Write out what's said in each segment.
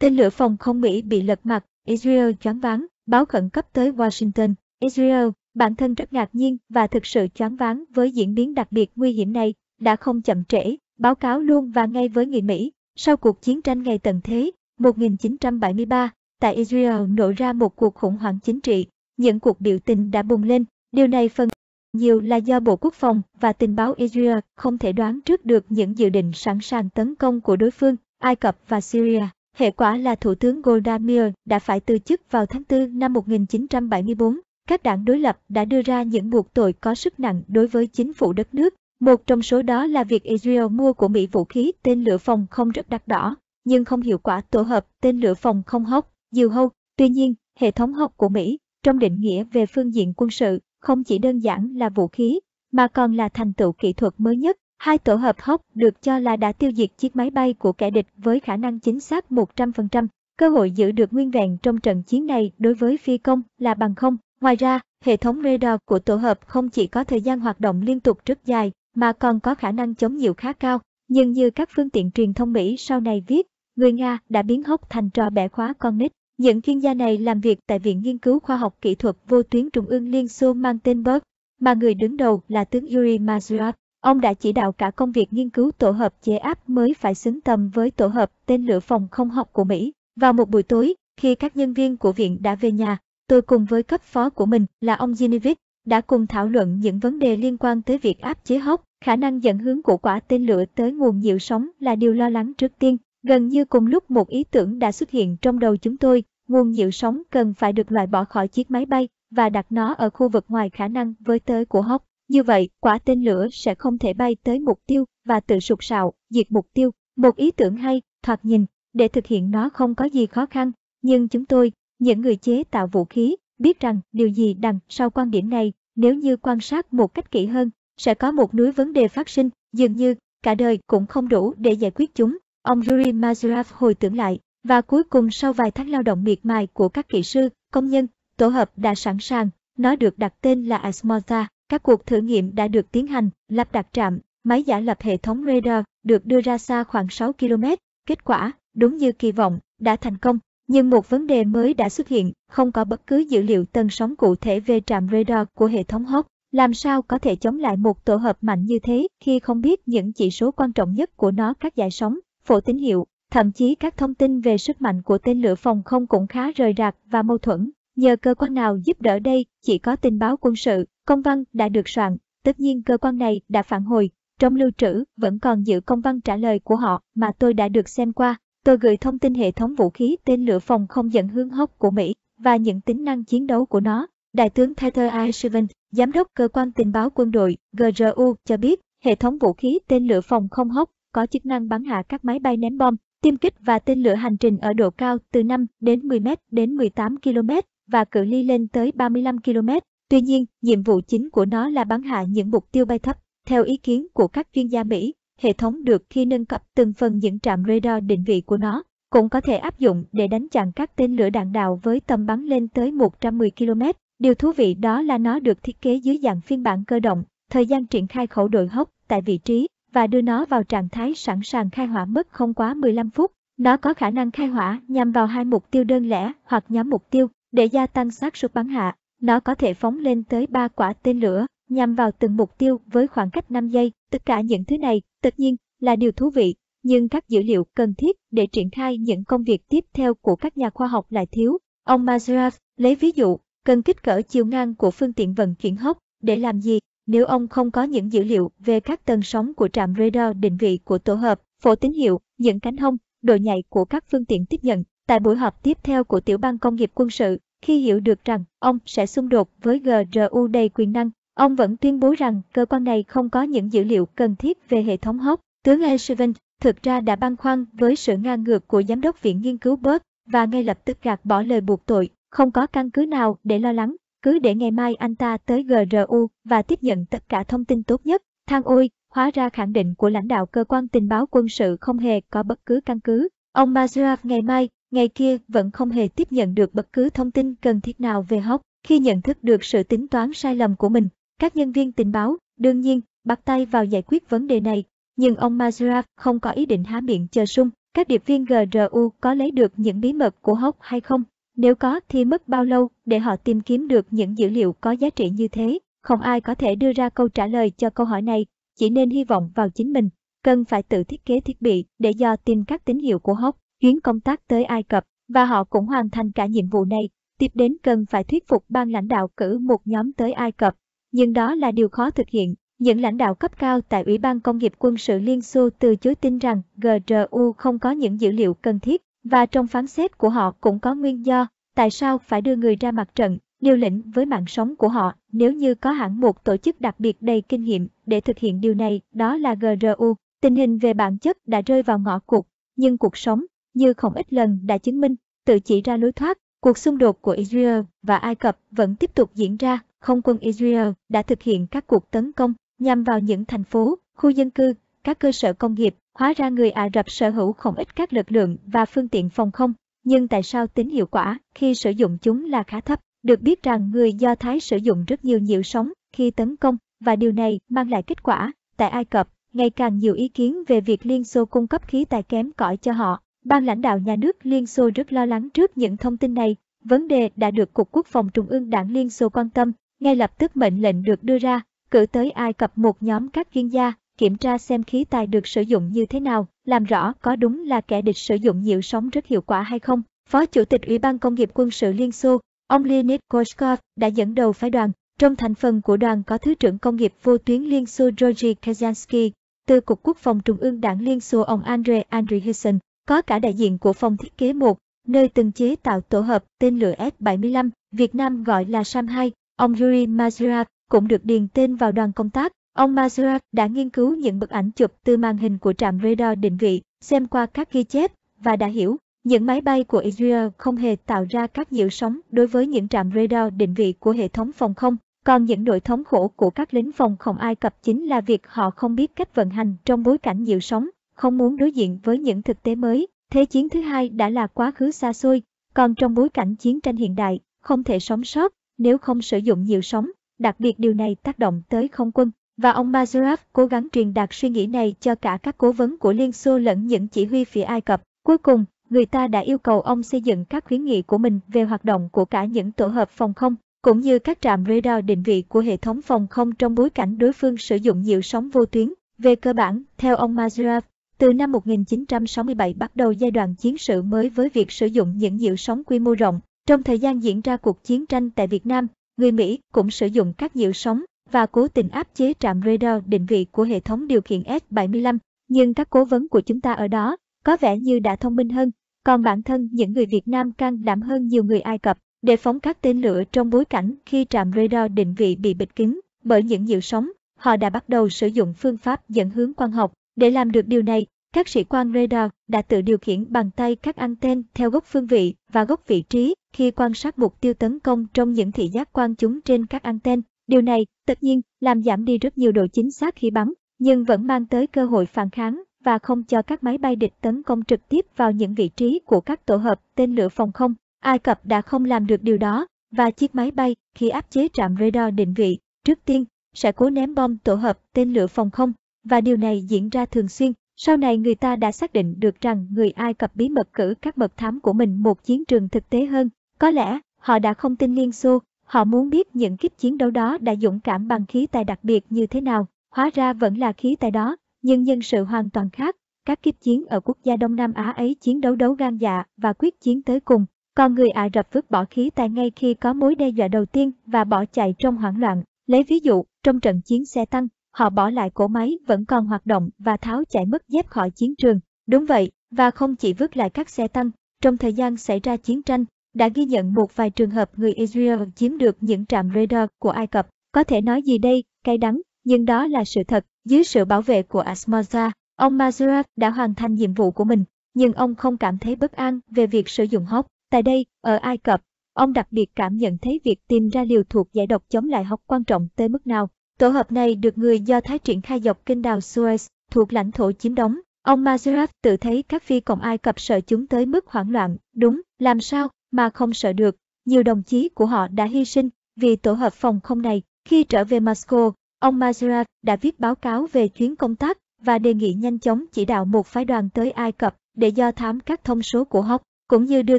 Tên lửa phòng không Mỹ bị lật mặt, Israel choáng váng, báo khẩn cấp tới Washington. Israel, bản thân rất ngạc nhiên và thực sự choáng váng với diễn biến đặc biệt nguy hiểm này, đã không chậm trễ, báo cáo luôn và ngay với người Mỹ. Sau cuộc chiến tranh ngày tận thế 1973, tại Israel nổ ra một cuộc khủng hoảng chính trị, những cuộc biểu tình đã bùng lên. Điều này phần nhiều là do Bộ Quốc phòng và tình báo Israel không thể đoán trước được những dự định sẵn sàng tấn công của đối phương, Ai Cập và Syria. Hệ quả là Thủ tướng Golda Meir đã phải từ chức vào tháng 4 năm 1974. Các đảng đối lập đã đưa ra những buộc tội có sức nặng đối với chính phủ đất nước. Một trong số đó là việc Israel mua của Mỹ vũ khí tên lửa phòng không rất đắt đỏ, nhưng không hiệu quả tổ hợp tên lửa phòng không hốc, diều hâu. Tuy nhiên, hệ thống hốc của Mỹ, trong định nghĩa về phương diện quân sự, không chỉ đơn giản là vũ khí, mà còn là thành tựu kỹ thuật mới nhất Hai tổ hợp hốc được cho là đã tiêu diệt chiếc máy bay của kẻ địch với khả năng chính xác 100%. Cơ hội giữ được nguyên vẹn trong trận chiến này đối với phi công là bằng không. Ngoài ra, hệ thống radar của tổ hợp không chỉ có thời gian hoạt động liên tục rất dài, mà còn có khả năng chống chịu khá cao. Nhưng như các phương tiện truyền thông Mỹ sau này viết, người Nga đã biến hốc thành trò bẻ khóa con nít. Những chuyên gia này làm việc tại Viện Nghiên cứu Khoa học Kỹ thuật Vô tuyến Trung ương Liên Xô mang tên BERT, mà người đứng đầu là tướng Yuri Masurov. Ông đã chỉ đạo cả công việc nghiên cứu tổ hợp chế áp mới phải xứng tầm với tổ hợp tên lửa phòng không học của Mỹ. Vào một buổi tối, khi các nhân viên của viện đã về nhà, tôi cùng với cấp phó của mình là ông Zinivik đã cùng thảo luận những vấn đề liên quan tới việc áp chế hốc, khả năng dẫn hướng của quả tên lửa tới nguồn nhiễu sóng là điều lo lắng trước tiên. Gần như cùng lúc một ý tưởng đã xuất hiện trong đầu chúng tôi, nguồn nhiễu sóng cần phải được loại bỏ khỏi chiếc máy bay và đặt nó ở khu vực ngoài khả năng với tới của hốc. Như vậy, quả tên lửa sẽ không thể bay tới mục tiêu và tự sụp sạo, diệt mục tiêu. Một ý tưởng hay, thoạt nhìn, để thực hiện nó không có gì khó khăn, nhưng chúng tôi, những người chế tạo vũ khí, biết rằng điều gì đằng sau quan điểm này, nếu như quan sát một cách kỹ hơn, sẽ có một núi vấn đề phát sinh, dường như cả đời cũng không đủ để giải quyết chúng. Ông Yuri Mazurav hồi tưởng lại, và cuối cùng sau vài tháng lao động miệt mài của các kỹ sư, công nhân, tổ hợp đã sẵn sàng, nó được đặt tên là Asmota, các cuộc thử nghiệm đã được tiến hành, lắp đặt trạm, máy giả lập hệ thống radar được đưa ra xa khoảng 6 km. Kết quả, đúng như kỳ vọng, đã thành công. Nhưng một vấn đề mới đã xuất hiện, không có bất cứ dữ liệu tần sóng cụ thể về trạm radar của hệ thống HOT. Làm sao có thể chống lại một tổ hợp mạnh như thế khi không biết những chỉ số quan trọng nhất của nó các dải sóng, phổ tín hiệu, thậm chí các thông tin về sức mạnh của tên lửa phòng không cũng khá rời rạc và mâu thuẫn. Nhờ cơ quan nào giúp đỡ đây, chỉ có tin báo quân sự, công văn đã được soạn, tất nhiên cơ quan này đã phản hồi, trong lưu trữ vẫn còn giữ công văn trả lời của họ mà tôi đã được xem qua. Tôi gửi thông tin hệ thống vũ khí tên lửa phòng không dẫn hướng hốc của Mỹ và những tính năng chiến đấu của nó. Đại tướng Peter I. Schiven, Giám đốc Cơ quan Tình báo Quân đội GRU cho biết, hệ thống vũ khí tên lửa phòng không hốc có chức năng bắn hạ các máy bay ném bom, tiêm kích và tên lửa hành trình ở độ cao từ 5 đến 10 m đến 18 km, và cự ly lên tới 35 km. Tuy nhiên, nhiệm vụ chính của nó là bắn hạ những mục tiêu bay thấp. Theo ý kiến của các chuyên gia Mỹ, hệ thống được khi nâng cấp từng phần những trạm radar định vị của nó, cũng có thể áp dụng để đánh chặn các tên lửa đạn đạo với tầm bắn lên tới 110 km. Điều thú vị đó là nó được thiết kế dưới dạng phiên bản cơ động, thời gian triển khai khẩu đội hốc tại vị trí và đưa nó vào trạng thái sẵn sàng khai hỏa mất không quá 15 phút. Nó có khả năng khai hỏa nhằm vào hai mục tiêu đơn lẻ hoặc nhóm mục tiêu, để gia tăng xác suất bắn hạ, nó có thể phóng lên tới 3 quả tên lửa nhằm vào từng mục tiêu với khoảng cách 5 giây. Tất cả những thứ này, tất nhiên, là điều thú vị, nhưng các dữ liệu cần thiết để triển khai những công việc tiếp theo của các nhà khoa học lại thiếu. Ông Mazuraf lấy ví dụ, cần kích cỡ chiều ngang của phương tiện vận chuyển hốc để làm gì nếu ông không có những dữ liệu về các tần sóng của trạm radar định vị của tổ hợp, phổ tín hiệu, những cánh hông, độ nhạy của các phương tiện tiếp nhận. Tại buổi họp tiếp theo của tiểu ban công nghiệp quân sự, khi hiểu được rằng ông sẽ xung đột với GRU đầy quyền năng, ông vẫn tuyên bố rằng cơ quan này không có những dữ liệu cần thiết về hệ thống hốc. Tướng Eshevin thực ra đã băn khoăn với sự ngang ngược của giám đốc viện nghiên cứu Bớt và ngay lập tức gạt bỏ lời buộc tội, không có căn cứ nào để lo lắng, cứ để ngày mai anh ta tới GRU và tiếp nhận tất cả thông tin tốt nhất. Thang ôi, hóa ra khẳng định của lãnh đạo cơ quan tình báo quân sự không hề có bất cứ căn cứ. Ông Mazraf ngày mai ngày kia vẫn không hề tiếp nhận được bất cứ thông tin cần thiết nào về Hóc. Khi nhận thức được sự tính toán sai lầm của mình, các nhân viên tình báo, đương nhiên, bắt tay vào giải quyết vấn đề này. Nhưng ông Mazuraf không có ý định há miệng chờ sung. Các điệp viên GRU có lấy được những bí mật của Hóc hay không? Nếu có thì mất bao lâu để họ tìm kiếm được những dữ liệu có giá trị như thế? Không ai có thể đưa ra câu trả lời cho câu hỏi này, chỉ nên hy vọng vào chính mình. Cần phải tự thiết kế thiết bị để dò tìm các tín hiệu của Hóc chuyến công tác tới Ai Cập, và họ cũng hoàn thành cả nhiệm vụ này. Tiếp đến cần phải thuyết phục ban lãnh đạo cử một nhóm tới Ai Cập, nhưng đó là điều khó thực hiện. Những lãnh đạo cấp cao tại Ủy ban Công nghiệp Quân sự Liên Xô từ chối tin rằng GRU không có những dữ liệu cần thiết, và trong phán xét của họ cũng có nguyên do tại sao phải đưa người ra mặt trận, liều lĩnh với mạng sống của họ nếu như có hẳn một tổ chức đặc biệt đầy kinh nghiệm để thực hiện điều này, đó là GRU. Tình hình về bản chất đã rơi vào ngõ cụt, nhưng cuộc sống, như không ít lần đã chứng minh, tự chỉ ra lối thoát. Cuộc xung đột của Israel và Ai Cập vẫn tiếp tục diễn ra, không quân Israel đã thực hiện các cuộc tấn công nhằm vào những thành phố, khu dân cư, các cơ sở công nghiệp, hóa ra người Ả Rập sở hữu không ít các lực lượng và phương tiện phòng không, nhưng tại sao tính hiệu quả khi sử dụng chúng là khá thấp? Được biết rằng người Do Thái sử dụng rất nhiều nhiễu sóng khi tấn công và điều này mang lại kết quả. Tại Ai Cập, ngày càng nhiều ý kiến về việc Liên Xô cung cấp khí tài kém cỏi cho họ ban lãnh đạo nhà nước Liên Xô rất lo lắng trước những thông tin này. Vấn đề đã được Cục Quốc phòng Trung ương Đảng Liên Xô quan tâm, ngay lập tức mệnh lệnh được đưa ra, cử tới Ai Cập một nhóm các chuyên gia, kiểm tra xem khí tài được sử dụng như thế nào, làm rõ có đúng là kẻ địch sử dụng nhiều sóng rất hiệu quả hay không. Phó Chủ tịch Ủy ban Công nghiệp Quân sự Liên Xô, ông Leonid Koshkov đã dẫn đầu phái đoàn. Trong thành phần của đoàn có Thứ trưởng Công nghiệp vô tuyến Liên Xô Georgy Kazansky, từ Cục Quốc phòng Trung ương Đảng Liên Xô ông Andrei Hisson, có cả đại diện của phòng thiết kế 1, nơi từng chế tạo tổ hợp tên lửa S-75, Việt Nam gọi là SAM 2, ông Yuri Mazurak cũng được điền tên vào đoàn công tác. Ông Mazurak đã nghiên cứu những bức ảnh chụp từ màn hình của trạm radar định vị, xem qua các ghi chép và đã hiểu những máy bay của Israel không hề tạo ra các nhiễu sóng đối với những trạm radar định vị của hệ thống phòng không, còn những nỗi thống khổ của các lính phòng không Ai Cập chính là việc họ không biết cách vận hành trong bối cảnh nhiễu sóng không muốn đối diện với những thực tế mới. Thế chiến thứ hai đã là quá khứ xa xôi, còn trong bối cảnh chiến tranh hiện đại, không thể sống sót nếu không sử dụng nhiều sóng, đặc biệt điều này tác động tới không quân. Và ông Mazuraf cố gắng truyền đạt suy nghĩ này cho cả các cố vấn của Liên Xô lẫn những chỉ huy phía Ai Cập. Cuối cùng, người ta đã yêu cầu ông xây dựng các khuyến nghị của mình về hoạt động của cả những tổ hợp phòng không, cũng như các trạm radar định vị của hệ thống phòng không trong bối cảnh đối phương sử dụng nhiều sóng vô tuyến. Về cơ bản, theo ông Mazuraf, từ năm 1967 bắt đầu giai đoạn chiến sự mới với việc sử dụng những nhiễu sóng quy mô rộng. Trong thời gian diễn ra cuộc chiến tranh tại Việt Nam, người Mỹ cũng sử dụng các nhiễu sóng và cố tình áp chế trạm radar định vị của hệ thống điều khiển S-75, nhưng các cố vấn của chúng ta ở đó có vẻ như đã thông minh hơn, còn bản thân những người Việt Nam can đảm hơn nhiều người Ai Cập để phóng các tên lửa trong bối cảnh khi trạm radar định vị bị bịt kín bởi những nhiễu sóng, họ đã bắt đầu sử dụng phương pháp dẫn hướng quang học để làm được điều này, các sĩ quan radar đã tự điều khiển bằng tay các anten theo góc phương vị và góc vị trí khi quan sát mục tiêu tấn công trong những thị giác quan chúng trên các anten. Điều này, tất nhiên, làm giảm đi rất nhiều độ chính xác khi bắn, nhưng vẫn mang tới cơ hội phản kháng và không cho các máy bay địch tấn công trực tiếp vào những vị trí của các tổ hợp tên lửa phòng không. Ai Cập đã không làm được điều đó, và chiếc máy bay, khi áp chế trạm radar định vị, trước tiên, sẽ cố ném bom tổ hợp tên lửa phòng không và điều này diễn ra thường xuyên. Sau này người ta đã xác định được rằng người Ai Cập bí mật cử các mật thám của mình một chiến trường thực tế hơn. Có lẽ, họ đã không tin Liên Xô, họ muốn biết những kiếp chiến đấu đó đã dũng cảm bằng khí tài đặc biệt như thế nào. Hóa ra vẫn là khí tài đó, nhưng nhân sự hoàn toàn khác. Các kiếp chiến ở quốc gia Đông Nam Á ấy chiến đấu đấu gan dạ và quyết chiến tới cùng. Còn người Ả Rập vứt bỏ khí tài ngay khi có mối đe dọa đầu tiên và bỏ chạy trong hoảng loạn. Lấy ví dụ, trong trận chiến xe tăng, họ bỏ lại cỗ máy vẫn còn hoạt động và tháo chạy mất dép khỏi chiến trường. Đúng vậy, và không chỉ vứt lại các xe tăng, trong thời gian xảy ra chiến tranh, đã ghi nhận một vài trường hợp người Israel chiếm được những trạm radar của Ai Cập. Có thể nói gì đây, cay đắng, nhưng đó là sự thật. Dưới sự bảo vệ của Asmaza, ông Mazurak đã hoàn thành nhiệm vụ của mình, nhưng ông không cảm thấy bất an về việc sử dụng hóc. Tại đây, ở Ai Cập, ông đặc biệt cảm nhận thấy việc tìm ra liều thuộc giải độc chống lại hóc quan trọng tới mức nào. Tổ hợp này được người Do Thái triển khai dọc kênh đào Suez thuộc lãnh thổ chiếm đóng. Ông Mazaraf tự thấy các phi cộng Ai Cập sợ chúng tới mức hoảng loạn, đúng, làm sao mà không sợ được. Nhiều đồng chí của họ đã hy sinh vì tổ hợp phòng không này. Khi trở về Moscow, ông Mazaraf đã viết báo cáo về chuyến công tác và đề nghị nhanh chóng chỉ đạo một phái đoàn tới Ai Cập để do thám các thông số của Hawk, cũng như đưa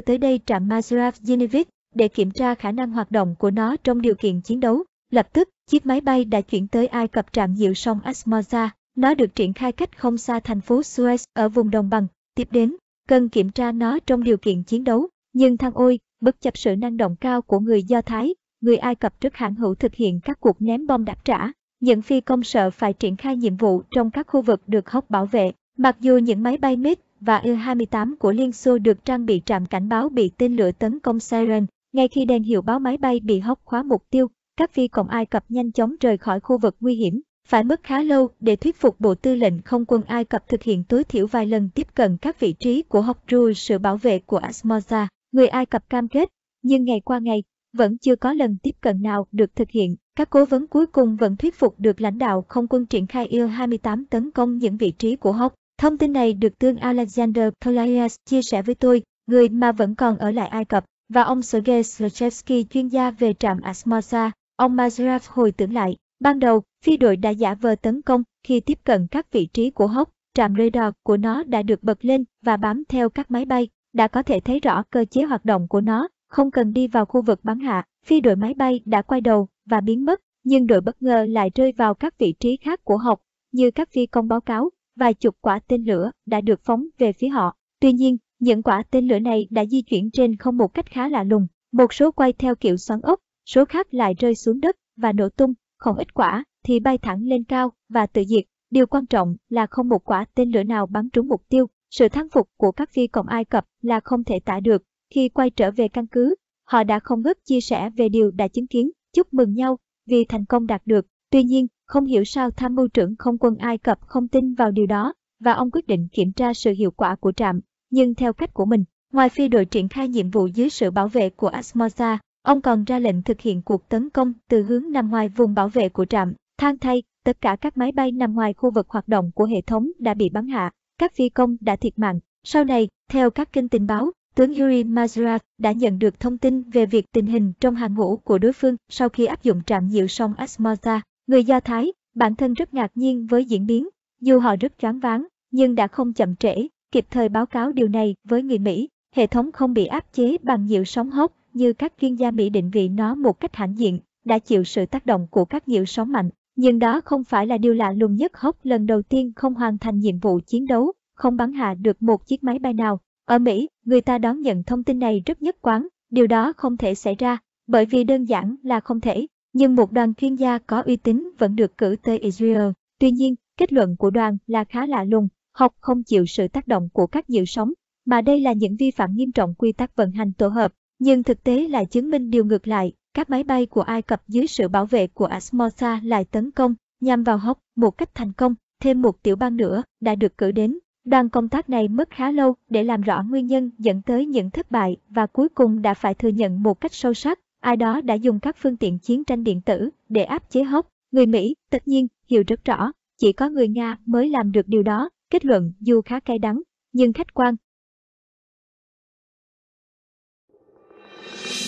tới đây trạm Mazaraf Zenevich để kiểm tra khả năng hoạt động của nó trong điều kiện chiến đấu. Lập tức, chiếc máy bay đã chuyển tới Ai Cập trạm dịu sông Asmorza. Nó được triển khai cách không xa thành phố Suez ở vùng đồng bằng. Tiếp đến, cần kiểm tra nó trong điều kiện chiến đấu. Nhưng thằng ôi, bất chấp sự năng động cao của người Do Thái, người Ai Cập rất hãn hữu thực hiện các cuộc ném bom đáp trả. Những phi công sợ phải triển khai nhiệm vụ trong các khu vực được hốc bảo vệ. Mặc dù những máy bay MiG e và U-28 e của Liên Xô được trang bị trạm cảnh báo bị tên lửa tấn công Siren, ngay khi đèn hiệu báo máy bay bị hốc khóa mục tiêu, các phi công Ai Cập nhanh chóng rời khỏi khu vực nguy hiểm. Phải mất khá lâu để thuyết phục Bộ Tư lệnh Không quân Ai Cập thực hiện tối thiểu vài lần tiếp cận các vị trí của học Hokru sự bảo vệ của Asmosa. Người Ai Cập cam kết, nhưng ngày qua ngày, vẫn chưa có lần tiếp cận nào được thực hiện. Các cố vấn cuối cùng vẫn thuyết phục được lãnh đạo không quân triển khai Il-28 tấn công những vị trí của Hawk. Thông tin này được tương Alexander Polaias chia sẻ với tôi, người mà vẫn còn ở lại Ai Cập, và ông Sergei Slachevsky chuyên gia về trạm Asmosa, Ông Mazaraf hồi tưởng lại, ban đầu, phi đội đã giả vờ tấn công khi tiếp cận các vị trí của hốc, trạm radar của nó đã được bật lên và bám theo các máy bay, đã có thể thấy rõ cơ chế hoạt động của nó, không cần đi vào khu vực bắn hạ, phi đội máy bay đã quay đầu và biến mất, nhưng đội bất ngờ lại rơi vào các vị trí khác của hốc, như các phi công báo cáo, vài chục quả tên lửa đã được phóng về phía họ. Tuy nhiên, những quả tên lửa này đã di chuyển trên không một cách khá lạ lùng, một số quay theo kiểu xoắn ốc, số khác lại rơi xuống đất và nổ tung, không ít quả thì bay thẳng lên cao và tự diệt. Điều quan trọng là không một quả tên lửa nào bắn trúng mục tiêu. Sự thắng phục của các phi cộng Ai Cập là không thể tả được. Khi quay trở về căn cứ, họ đã không ngớt chia sẻ về điều đã chứng kiến, chúc mừng nhau vì thành công đạt được. Tuy nhiên, không hiểu sao tham mưu trưởng không quân Ai Cập không tin vào điều đó và ông quyết định kiểm tra sự hiệu quả của trạm, nhưng theo cách của mình. Ngoài phi đội triển khai nhiệm vụ dưới sự bảo vệ của Asmosa, Ông còn ra lệnh thực hiện cuộc tấn công từ hướng nằm ngoài vùng bảo vệ của trạm. Thang thay, tất cả các máy bay nằm ngoài khu vực hoạt động của hệ thống đã bị bắn hạ, các phi công đã thiệt mạng. Sau này, theo các kênh tình báo, tướng Yuri Mazurak đã nhận được thông tin về việc tình hình trong hàng ngũ của đối phương sau khi áp dụng trạm nhiễu sông Asmata. Người Do Thái, bản thân rất ngạc nhiên với diễn biến, dù họ rất choáng váng, nhưng đã không chậm trễ, kịp thời báo cáo điều này với người Mỹ. Hệ thống không bị áp chế bằng nhiễu sóng hốc như các chuyên gia Mỹ định vị nó một cách hãnh diện, đã chịu sự tác động của các nhiễu sóng mạnh. Nhưng đó không phải là điều lạ lùng nhất Hốc lần đầu tiên không hoàn thành nhiệm vụ chiến đấu, không bắn hạ được một chiếc máy bay nào. Ở Mỹ, người ta đón nhận thông tin này rất nhất quán, điều đó không thể xảy ra, bởi vì đơn giản là không thể. Nhưng một đoàn chuyên gia có uy tín vẫn được cử tới Israel. Tuy nhiên, kết luận của đoàn là khá lạ lùng, học không chịu sự tác động của các nhiễu sóng, mà đây là những vi phạm nghiêm trọng quy tắc vận hành tổ hợp. Nhưng thực tế lại chứng minh điều ngược lại, các máy bay của Ai Cập dưới sự bảo vệ của Asmosa lại tấn công, nhằm vào Hóc một cách thành công, thêm một tiểu bang nữa đã được cử đến. Đoàn công tác này mất khá lâu để làm rõ nguyên nhân dẫn tới những thất bại và cuối cùng đã phải thừa nhận một cách sâu sắc, ai đó đã dùng các phương tiện chiến tranh điện tử để áp chế Hóc. Người Mỹ, tất nhiên, hiểu rất rõ, chỉ có người Nga mới làm được điều đó, kết luận dù khá cay đắng, nhưng khách quan,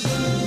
Thank you.